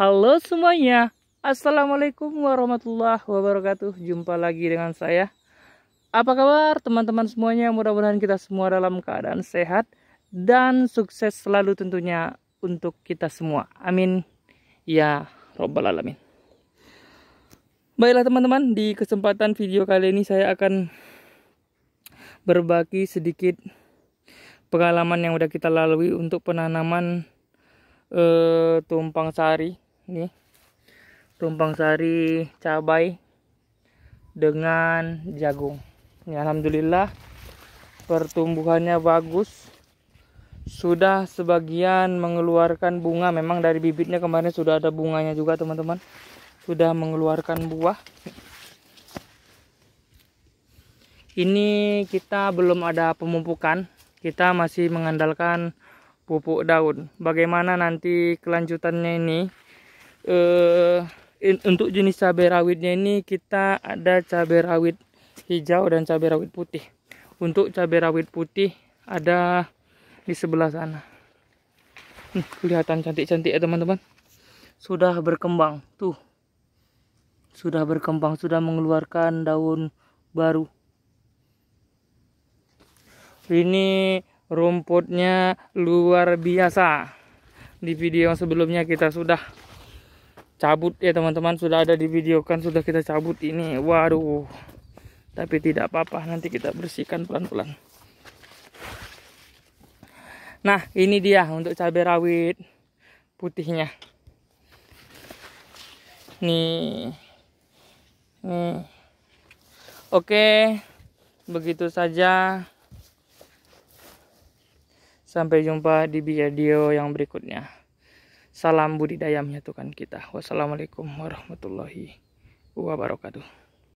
Halo semuanya, Assalamualaikum warahmatullahi wabarakatuh Jumpa lagi dengan saya Apa kabar teman-teman semuanya Mudah-mudahan kita semua dalam keadaan sehat Dan sukses selalu tentunya Untuk kita semua Amin Ya Robbal Alamin Baiklah teman-teman Di kesempatan video kali ini saya akan Berbagi sedikit Pengalaman yang udah kita lalui Untuk penanaman uh, Tumpang sari ini tumpang sari cabai dengan jagung ini alhamdulillah pertumbuhannya bagus sudah sebagian mengeluarkan bunga memang dari bibitnya kemarin sudah ada bunganya juga teman-teman sudah mengeluarkan buah ini kita belum ada pemupukan kita masih mengandalkan pupuk daun bagaimana nanti kelanjutannya ini Eh, in, untuk jenis cabai rawitnya ini kita ada cabai rawit hijau dan cabai rawit putih untuk cabai rawit putih ada di sebelah sana hmm, kelihatan cantik-cantik ya teman-teman sudah berkembang tuh sudah berkembang sudah mengeluarkan daun baru ini rumputnya luar biasa di video yang sebelumnya kita sudah cabut ya teman-teman sudah ada di video kan sudah kita cabut ini waduh tapi tidak apa-apa nanti kita bersihkan pelan-pelan nah ini dia untuk cabai rawit putihnya nih nih oke begitu saja sampai jumpa di video yang berikutnya salam budidaya menyatukan kita. Wassalamualaikum warahmatullahi wabarakatuh.